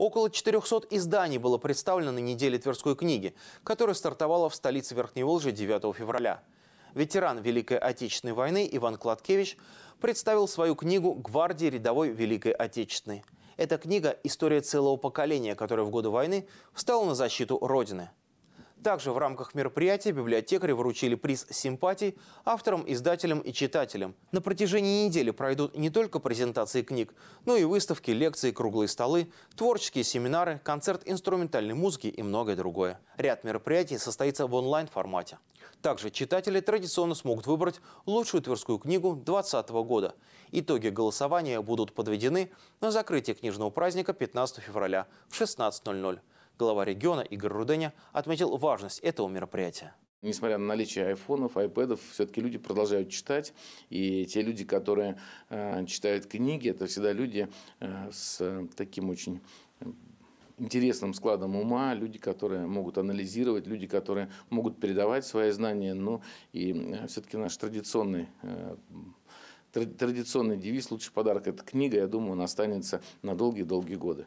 Около 400 изданий было представлено на неделе Тверской книги, которая стартовала в столице Верхней Волжи 9 февраля. Ветеран Великой Отечественной войны Иван Кладкевич представил свою книгу «Гвардии рядовой Великой Отечественной». Эта книга – история целого поколения, которое в годы войны встало на защиту Родины – также в рамках мероприятия библиотекари вручили приз симпатий авторам, издателям и читателям. На протяжении недели пройдут не только презентации книг, но и выставки, лекции, круглые столы, творческие семинары, концерт инструментальной музыки и многое другое. Ряд мероприятий состоится в онлайн-формате. Также читатели традиционно смогут выбрать лучшую тверскую книгу 2020 года. Итоги голосования будут подведены на закрытие книжного праздника 15 февраля в 16.00. Глава региона Игорь Руденя отметил важность этого мероприятия. Несмотря на наличие айфонов, айпэдов, все-таки люди продолжают читать. И те люди, которые э, читают книги, это всегда люди э, с таким очень э, интересным складом ума, люди, которые могут анализировать, люди, которые могут передавать свои знания. Ну и э, все-таки наш традиционный э, традиционный девиз «Лучший подарок – это книга», я думаю, он останется на долгие-долгие годы.